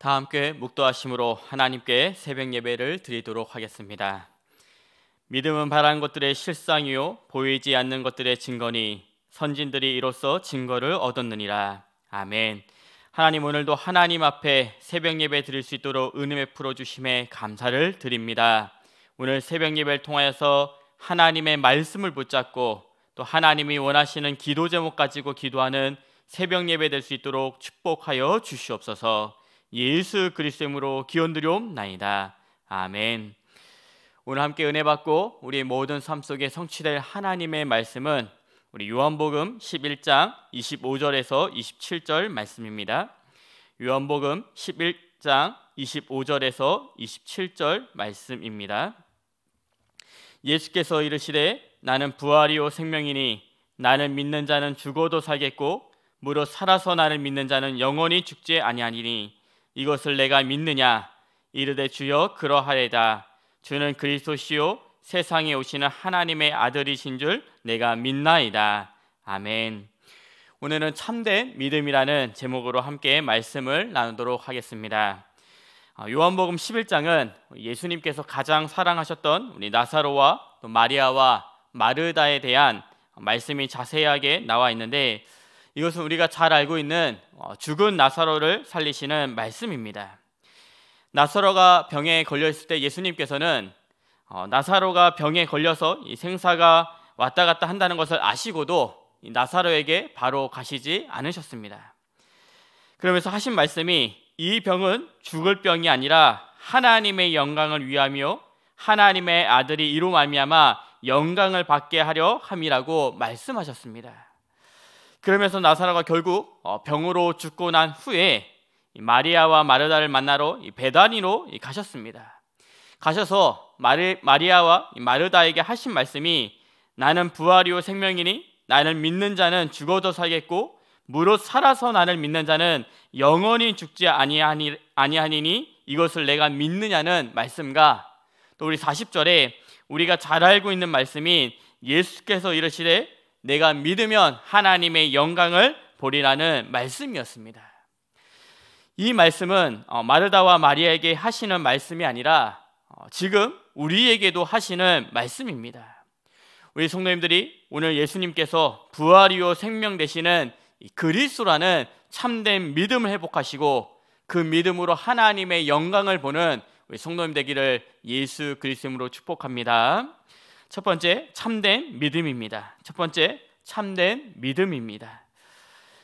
다 함께 묵도하심으로 하나님께 새벽 예배를 드리도록 하겠습니다. 믿음은 바란 것들의 실상이요 보이지 않는 것들의 증거니 선진들이 이로써 증거를 얻었느니라. 아멘. 하나님 오늘도 하나님 앞에 새벽 예배 드릴 수 있도록 은혜 풀어 주심에 감사를 드립니다. 오늘 새벽 예배를 통하여서 하나님의 말씀을 붙잡고 또 하나님이 원하시는 기도 제목 가지고 기도하는 새벽 예배 될 수 있도록 축복하여 주시옵소서. 예수 그리스도로 이름으기원드리옵나이다 아멘. 오늘 함께 은혜 받고 우리 모든 삶 속에 성취될 하나님의 말씀은 우리 요한복음 11장 25절에서 27절 말씀입니다. 요한복음 11장 25절에서 27절 말씀입니다. 예수께서 이르시되 나는 부활이요 생명이니 나는 믿는 자는 죽어도 살겠고 무릇 살아서 나를 믿는 자는 영원히 죽지 아니하니니 이것을 내가 믿느냐 이르되 주여 그러하리다 주는 그리스도시요 세상에 오시는 하나님의 아들이신 줄 내가 믿나이다 아멘 오늘은 참된 믿음이라는 제목으로 함께 말씀을 나누도록 하겠습니다 어, 요한복음 11장은 예수님께서 가장 사랑하셨던 우리 나사로와 또 마리아와 마르다에 대한 말씀이 자세하게 나와 있는데 이것은 우리가 잘 알고 있는 어, 죽은 나사로를 살리시는 말씀입니다. 나사로가 병에 걸려 있을 때 예수님께서는 어, 나사로가 병에 걸려서 생사가 왔다 갔다 한다는 것을 아시고도 나사로에게 바로 가시지 않으셨습니다. 그러면서 하신 말씀이 이 병은 죽을 병이 아니라 하나님의 영광을 위하며 하나님의 아들이 이로 말미암아 영광을 받게 하려 함이라고 말씀하셨습니다. 그러면서 나사로가 결국 어, 병으로 죽고 난 후에 마리아와 마르다를 만나러 배단위로 가셨습니다. 가셔서 마리, 마리아와 마르다에게 하신 말씀이 나는 부활이요 생명이니 나를 믿는 자는 죽어도 살겠고 무릇 살아서 나를 믿는 자는 영원히 죽지 아니하니, 아니하니니 이것을 내가 믿느냐는 말씀과 또 우리 40절에 우리가 잘 알고 있는 말씀인 예수께서 이러시되 내가 믿으면 하나님의 영광을 보리라는 말씀이었습니다. 이 말씀은 어, 마르다와 마리아에게 하시는 말씀이 아니라 어, 지금 우리에게도 하시는 말씀입니다. 우리 성도님들이 오늘 예수님께서 부활이요 생명 되시는 그리스도라는 참된 믿음을 회복하시고 그 믿음으로 하나님의 영광을 보는 우리 성도님 되기를 예수 그리스도로 축복합니다. 첫 번째 참된 믿음입니다. 첫 번째 참된 믿음입니다.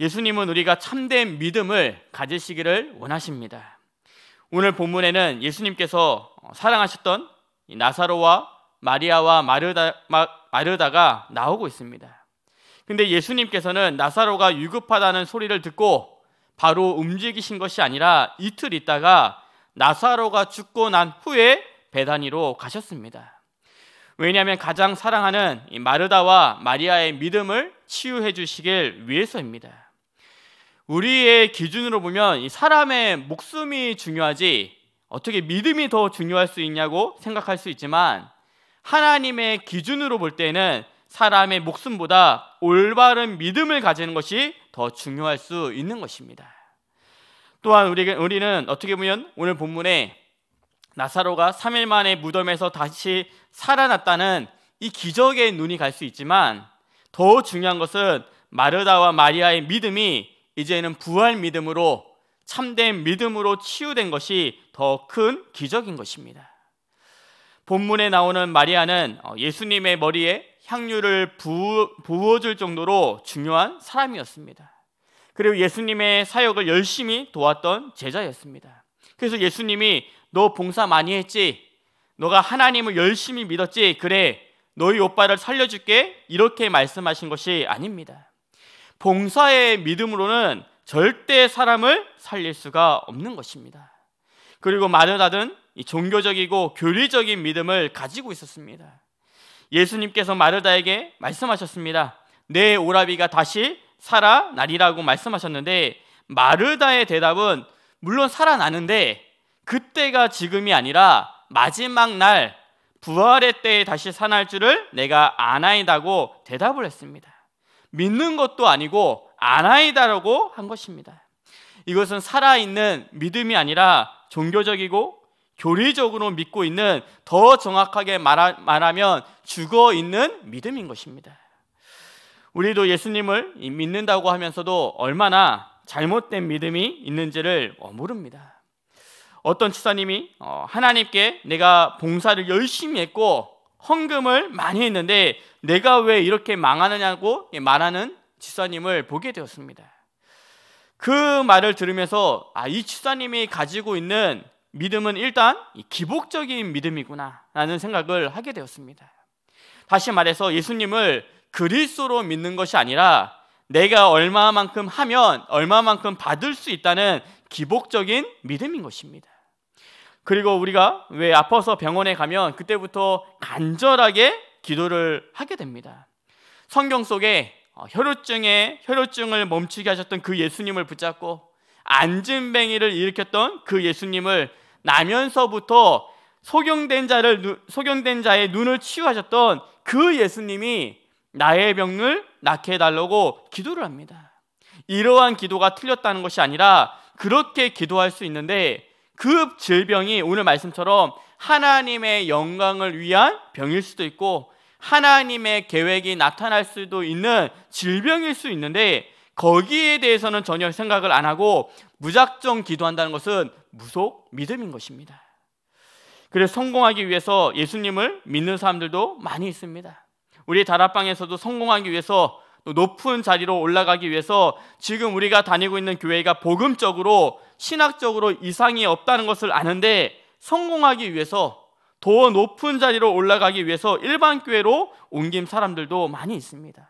예수님은 우리가 참된 믿음을 가지시기를 원하십니다. 오늘 본문에는 예수님께서 사랑하셨던 나사로와 마리아와 마르다, 마르다가 나오고 있습니다. 근데 예수님께서는 나사로가 유급하다는 소리를 듣고 바로 움직이신 것이 아니라 이틀 있다가 나사로가 죽고 난 후에 베다니로 가셨습니다. 왜냐하면 가장 사랑하는 마르다와 마리아의 믿음을 치유해 주시길 위해서입니다. 우리의 기준으로 보면 사람의 목숨이 중요하지 어떻게 믿음이 더 중요할 수 있냐고 생각할 수 있지만 하나님의 기준으로 볼 때는 사람의 목숨보다 올바른 믿음을 가지는 것이 더 중요할 수 있는 것입니다. 또한 우리는 어떻게 보면 오늘 본문에 나사로가 3일 만에 무덤에서 다시 살아났다는 이 기적의 눈이 갈 수 있지만 더 중요한 것은 마르다와 마리아의 믿음이 이제는 부활 믿음으로 참된 믿음으로 치유된 것이 더 큰 기적인 것입니다. 본문에 나오는 마리아는 어, 예수님의 머리에 향유를 부어줄 정도로 중요한 사람이었습니다. 그리고 예수님의 사역을 열심히 도왔던 제자였습니다. 그래서 예수님이 너 봉사 많이 했지? 너가 하나님을 열심히 믿었지? 그래, 너희 오빠를 살려줄게? 이렇게 말씀하신 것이 아닙니다. 봉사의 믿음으로는 절대 사람을 살릴 수가 없는 것입니다. 그리고 마르다는 종교적이고 교리적인 믿음을 가지고 있었습니다. 예수님께서 마르다에게 말씀하셨습니다. 내 오라비가 다시 살아나리라고 말씀하셨는데 마르다의 대답은 물론 살아나는데 그때가 지금이 아니라 마지막 날 부활의 때에 다시 사날 줄을 내가 아나이다고 대답을 했습니다. 믿는 것도 아니고 아나이다라고 한 것입니다. 이것은 살아있는 믿음이 아니라 종교적이고 교리적으로 믿고 있는 더 정확하게 말하, 면 죽어 있는 믿음인 것입니다. 우리도 예수님을 믿는다고 하면서도 얼마나 잘못된 믿음이 있는지를 모릅니다. 어떤 치사님이 어, 하나님께 내가 봉사를 열심히 했고 헌금을 많이 했는데 내가 왜 이렇게 망하느냐고 말하는 지사님을 보게 되었습니다. 그 말을 들으면서 아, 이 지사님이 가지고 있는 믿음은 일단 기복적인 믿음이구나 라는 생각을 하게 되었습니다. 다시 말해서 예수님을 그리스로 믿는 것이 아니라 내가 얼마만큼 하면 얼마만큼 받을 수 있다는 기복적인 믿음인 것입니다. 그리고 우리가 왜 아파서 병원에 가면 그때부터 간절하게 기도를 하게 됩니다. 성경 속에 어, 혈우증에 혈우증을 멈추게 하셨던 그 예수님을 붙잡고 안진뱅이를 일으켰던 그 예수님을 나면서부터 소경된 자를 소경된 자의 눈을 치유하셨던 그 예수님이 나의 병을 낫게 해달라고 기도를 합니다. 이러한 기도가 틀렸다는 것이 아니라 그렇게 기도할 수 있는데 그 질병이 오늘 말씀처럼 하나님의 영광을 위한 병일 수도 있고 하나님의 계획이 나타날 수도 있는 질병일 수 있는데 거기에 대해서는 전혀 생각을 안 하고 무작정 기도한다는 것은 무속 믿음인 것입니다. 그래서 성공하기 위해서 예수님을 믿는 사람들도 많이 있습니다. 우리 다락방에서도 성공하기 위해서 또 높은 자리로 올라가기 위해서 지금 우리가 다니고 있는 교회가 복음적으로 신학적으로 이상이 없다는 것을 아는데 성공하기 위해서 더 높은 자리로 올라가기 위해서 일반 교회로 옮긴 사람들도 많이 있습니다.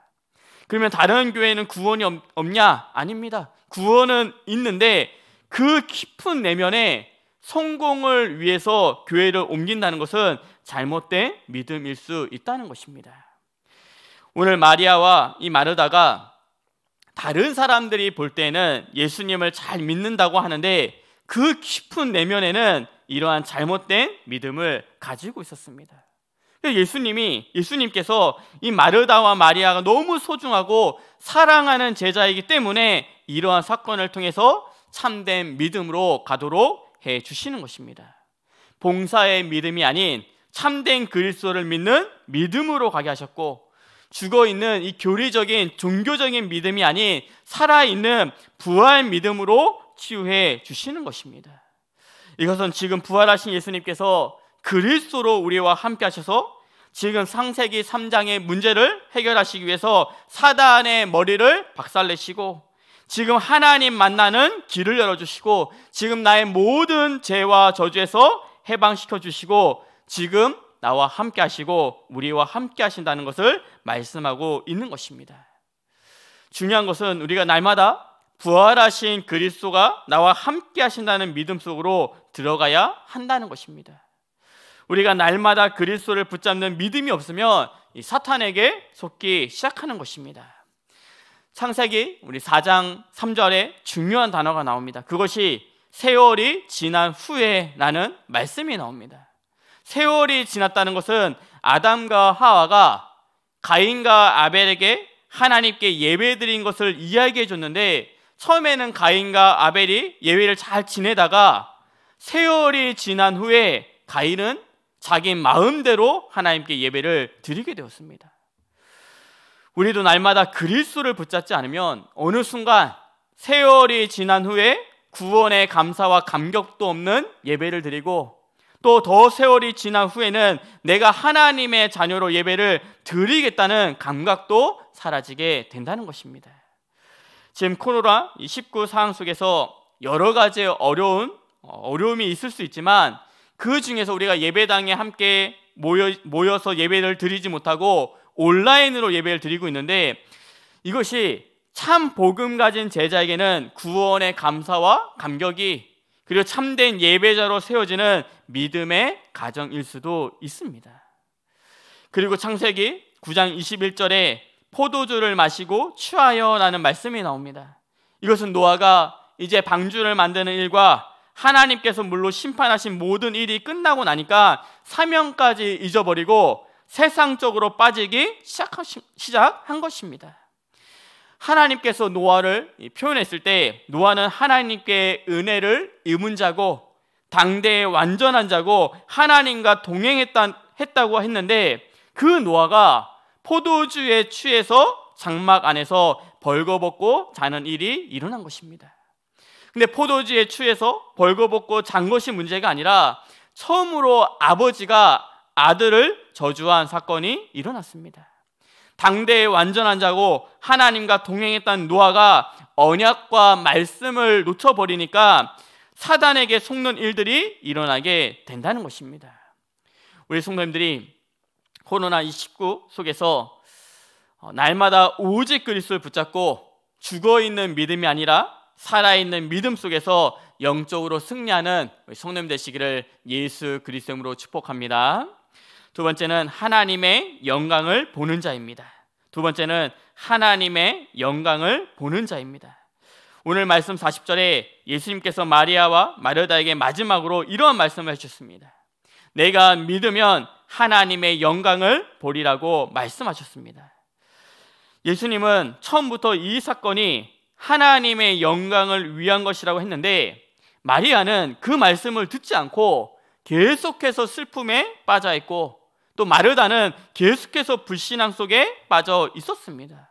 그러면 다른 교회는 구원이 없냐? 아닙니다. 구원은 있는데 그 깊은 내면에 성공을 위해서 교회를 옮긴다는 것은 잘못된 믿음일 수 있다는 것입니다. 오늘 마리아와 이 마르다가 다른 사람들이 볼 때는 예수님을 잘 믿는다고 하는데 그 깊은 내면에는 이러한 잘못된 믿음을 가지고 있었습니다. 예수님이 예수님께서 이 마르다와 마리아가 너무 소중하고 사랑하는 제자이기 때문에 이러한 사건을 통해서 참된 믿음으로 가도록 해 주시는 것입니다. 봉사의 믿음이 아닌 참된 그리스도를 믿는 믿음으로 가게 하셨고 죽어 있는 이 교리적인 종교적인 믿음이 아닌 살아 있는 부활 믿음으로 치유해 주시는 것입니다. 이것은 지금 부활하신 예수님께서 그리스도로 우리와 함께 하셔서 지금 상세기 3장의 문제를 해결하시기 위해서 사단의 머리를 박살내시고 지금 하나님 만나는 길을 열어주시고 지금 나의 모든 죄와 저주에서 해방시켜 주시고 지금 나와 함께 하시고 우리와 함께 하신다는 것을 말씀하고 있는 것입니다. 중요한 것은 우리가 날마다 부활하신 그리스도가 나와 함께 하신다는 믿음 속으로 들어가야 한다는 것입니다. 우리가 날마다 그리스도를 붙잡는 믿음이 없으면 사탄에게 속기 시작하는 것입니다. 창세기 우리 4장 3절에 중요한 단어가 나옵니다. 그것이 세월이 지난 후에라는 말씀이 나옵니다. 세월이 지났다는 것은 아담과 하와가 가인과 아벨에게 하나님께 예배드린 것을 이야기해 줬는데 처음에는 가인과 아벨이 예배를 잘 지내다가 세월이 지난 후에 가인은 자기 마음대로 하나님께 예배를 드리게 되었습니다. 우리도 날마다 그리스도를 붙잡지 않으면 어느 순간 세월이 지난 후에 구원의 감사와 감격도 없는 예배를 드리고 또더 세월이 지난 후에는 내가 하나님의 자녀로 예배를 드리겠다는 감각도 사라지게 된다는 것입니다. 지금 코로나 19 상황 속에서 여러 가지 어려운 어, 어려움이 있을 수 있지만 그 중에서 우리가 예배당에 함께 모여, 모여서 예배를 드리지 못하고 온라인으로 예배를 드리고 있는데 이것이 참 복음 가진 제자에게는 구원의 감사와 감격이 그리고 참된 예배자로 세워지는 믿음의 가정일 수도 있습니다. 그리고 창세기 9장 21절에 포도주를 마시고 취하여라는 말씀이 나옵니다. 이것은 노아가 이제 방주를 만드는 일과 하나님께서 물로 심판하신 모든 일이 끝나고 나니까 사명까지 잊어버리고 세상적으로 빠지기 시작한 것입니다. 하나님께서 노아를 표현했을 때 노아는 하나님께 은혜를 의문자고 당대의 완전한 자고 하나님과 동행했다고 했는데 그 노아가 포도주에 취해서 장막 안에서 벌거벗고 자는 일이 일어난 것입니다. 근데 포도주에 취해서 벌거벗고 잔 것이 문제가 아니라 처음으로 아버지가 아들을 저주한 사건이 일어났습니다. 당대의 완전한 자고 하나님과 동행했던 노아가 언약과 말씀을 놓쳐버리니까 사단에게 속는 일들이 일어나게 된다는 것입니다. 우리 성도님들이 코로나 19 속에서 어, 날마다 오직 그리스도를 붙잡고 죽어 있는 믿음이 아니라 살아 있는 믿음 속에서 영적으로 승리하는 성님 되시기를 예수 그리스도로 축복합니다. 두 번째는 하나님의 영광을 보는 자입니다. 두 번째는 하나님의 영광을 보는 자입니다. 오늘 말씀 40절에 예수님께서 마리아와 마르다에게 마지막으로 이러한 말씀을 해셨습니다 내가 믿으면 하나님의 영광을 보리라고 말씀하셨습니다. 예수님은 처음부터 이 사건이 하나님의 영광을 위한 것이라고 했는데 마리아는 그 말씀을 듣지 않고 계속해서 슬픔에 빠져 있고 또 마르다는 계속해서 불신앙 속에 빠져 있었습니다.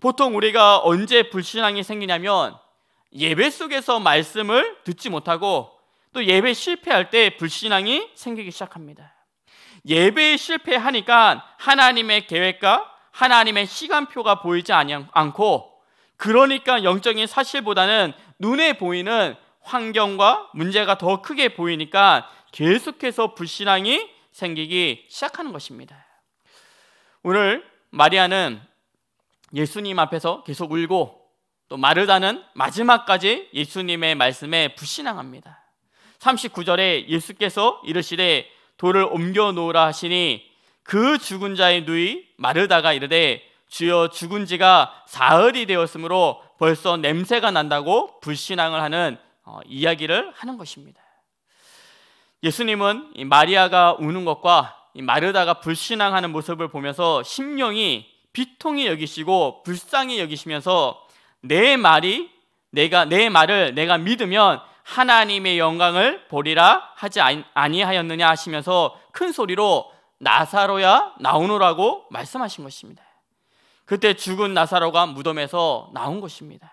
보통 우리가 언제 불신앙이 생기냐면 예배 속에서 말씀을 듣지 못하고 또 예배 실패할 때 불신앙이 생기기 시작합니다. 예배에 실패하니까 하나님의 계획과 하나님의 시간표가 보이지 않고 그러니까 영적인 사실보다는 눈에 보이는 환경과 문제가 더 크게 보이니까 계속해서 불신앙이 생기기 시작하는 것입니다. 오늘 마리아는 예수님 앞에서 계속 울고 또 마르다는 마지막까지 예수님의 말씀에 불신앙합니다. 39절에 예수께서 이르시되 돌을 옮겨 놓으라 하시니 그 죽은 자의 누이 마르다가 이르되 주여 죽은 지가 사흘이 되었으므로 벌써 냄새가 난다고 불신앙을 하는 어, 이야기를 하는 것입니다. 예수님은 마리아가 우는 것과 마르다가 불신앙하는 모습을 보면서 심령이 비통히 여기시고 불쌍히 여기시면서 내 말이 내가 내 말을 내가 믿으면 하나님의 영광을 보리라 하지 아니하였느냐 하시면서 큰 소리로 나사로야 나오노라고 말씀하신 것입니다. 그때 죽은 나사로가 무덤에서 나온 것입니다.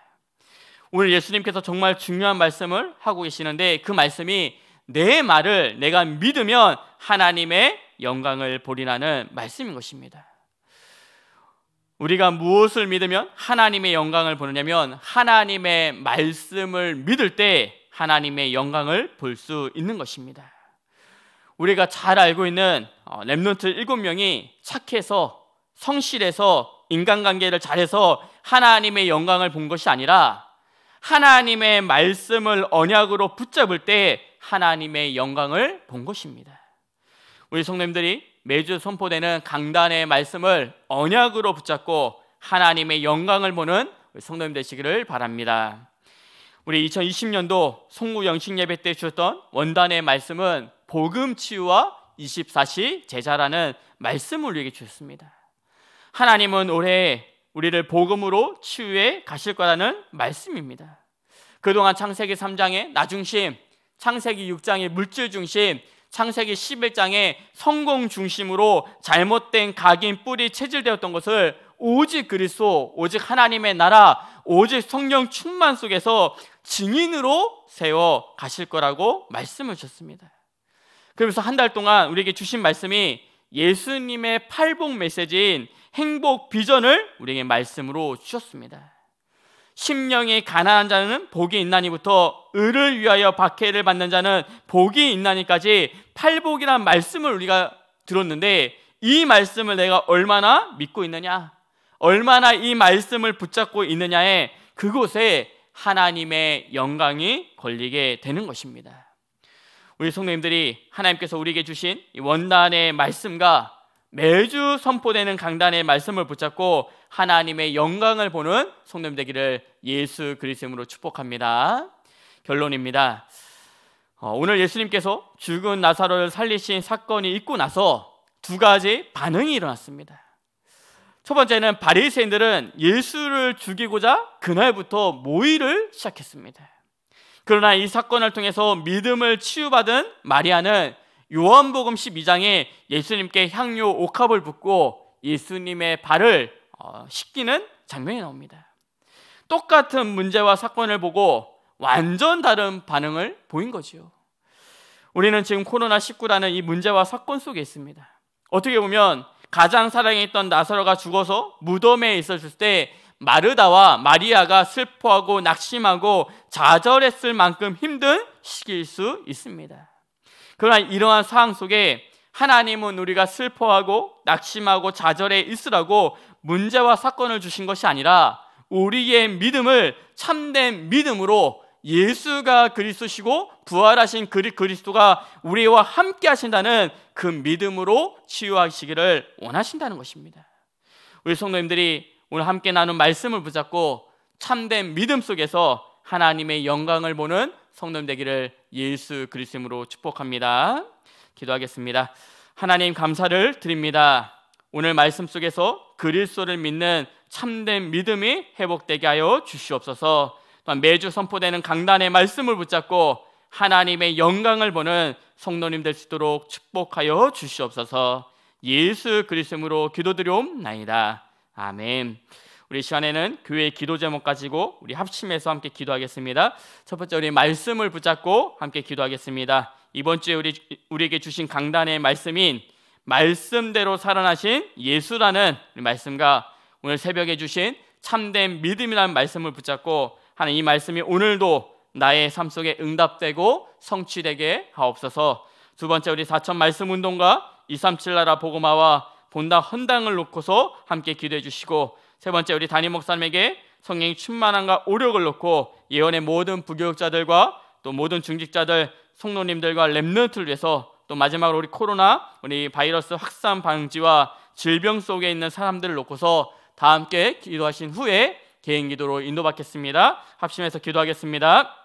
오늘 예수님께서 정말 중요한 말씀을 하고 계시는데 그 말씀이 내 말을 내가 믿으면 하나님의 영광을 보리라는 말씀인 것입니다. 우리가 무엇을 믿으면 하나님의 영광을 보느냐면 하나님의 말씀을 믿을 때 하나님의 영광을 볼 수 있는 것입니다. 우리가 잘 알고 있는 어, 렘넌트 7명이 착해서 성실해서 인간관계를 잘해서 하나님의 영광을 본 것이 아니라 하나님의 말씀을 언약으로 붙잡을 때 하나님의 영광을 본 것입니다. 우리 성님들이 매주 선포되는 강단의 말씀을 언약으로 붙잡고 하나님의 영광을 보는 성도님 되시기를 바랍니다. 우리 2020년도 송구 영식 예배 때 주셨던 원단의 말씀은 복음 치유와 24시 제자라는 말씀을 우리에게 주셨습니다. 하나님은 올해 우리를 복음으로 치유해 가실 거라는 말씀입니다. 그동안 창세기 3장의 나중심, 창세기 6장의 물질 중심, 창세기 11장의 성공 중심으로 잘못된 각인 뿌리 체질되었던 것을 오직 그리스도, 오직 하나님의 나라, 오직 성령 충만 속에서 증인으로 세워 가실 거라고 말씀을 주셨습니다. 그러서한 달 동안 우리에게 주신 말씀이 예수님의 팔복 메시지인 행복 비전을 우리에게 말씀으로 주셨습니다. 심령이 가난한 자는 복이 있나니부터 을을 위하여 박해를 받는 자는 복이 있나니까지 팔복이란 말씀을 우리가 들었는데 이 말씀을 내가 얼마나 믿고 있느냐 얼마나 이 말씀을 붙잡고 있느냐에 그곳에 하나님의 영광이 걸리게 되는 것입니다 우리 성도님들이 하나님께서 우리에게 주신 원단의 말씀과 매주 선포되는 강단의 말씀을 붙잡고 하나님의 영광을 보는 성도님 되기를 예수 그리스도로 으 축복합니다. 결론입니다. 어, 오늘 예수님께서 죽은 나사로를 살리신 사건이 있고 나서 두 가지 반응이 일어났습니다. 첫 번째는 바리새인들은 예수를 죽이고자 그날부터 모의를 시작했습니다. 그러나 이 사건을 통해서 믿음을 치유받은 마리아는 요한복음 12장에 예수님께 향료 옥합을 붓고 예수님의 발을 어, 씻기는 장면이 나옵니다. 똑같은 문제와 사건을 보고 완전 다른 반응을 보인 거지요. 우리는 지금 코로나19라는 이 문제와 사건 속에 있습니다. 어떻게 보면 가장 사랑했던 나사로가 죽어서 무덤에 있었을 때 마르다와 마리아가 슬퍼하고 낙심하고 좌절했을 만큼 힘든 시기일 수 있습니다. 그러나 이러한 상황 속에 하나님은 우리가 슬퍼하고 낙심하고 좌절에 있으라고 문제와 사건을 주신 것이 아니라 우리의 믿음을 참된 믿음으로 예수가 그리스도시고 부활하신 그리, 그리스도가 우리와 함께 하신다는 그 믿음으로 치유하시기를 원하신다는 것입니다. 우리 성도님들이 오늘 함께 나눈 말씀을 붙잡고 참된 믿음 속에서 하나님의 영광을 보는 성령 되기를 예수 그리스도로 축복합니다. 기도하겠습니다. 하나님 감사를 드립니다. 오늘 말씀 속에서 그리스도를 믿는 참된 믿음이 회복되게 하여 주시옵소서. 또한 매주 선포되는 강단의 말씀을 붙잡고 하나님의 영광을 보는 성도님 될 수 있도록 축복하여 주시옵소서. 예수 그리스도로 기도드려옵나이다. 아멘. 우리 시간에는 교회의 기도 제목 가지고 우리 합심해서 함께 기도하겠습니다. 첫 번째 우리 말씀을 붙잡고 함께 기도하겠습니다. 이번 주에 우리 우리에게 주신 강단의 말씀인 말씀대로 살아나신 예수라는 말씀과 오늘 새벽에 주신 참된 믿음이라는 말씀을 붙잡고 하는 이 말씀이 오늘도 나의 삶 속에 응답되고 성취되게 하옵소서. 두 번째 우리 사천 말씀 운동과 237 나라 보고마와 본당 헌당을 놓고서 함께 기도해 주시고 세 번째 우리 담임 목사님에게 성령의 충만함과 오력을 놓고 예언의 모든 부교육자들과 또 모든 중직자들, 성노님들과 렘넌트를 위해서 또 마지막으로 우리 코로나 우리 바이러스 확산 방지와 질병 속에 있는 사람들을 놓고서 다 함께 기도하신 후에 개인 기도로 인도받겠습니다. 합심해서 기도하겠습니다.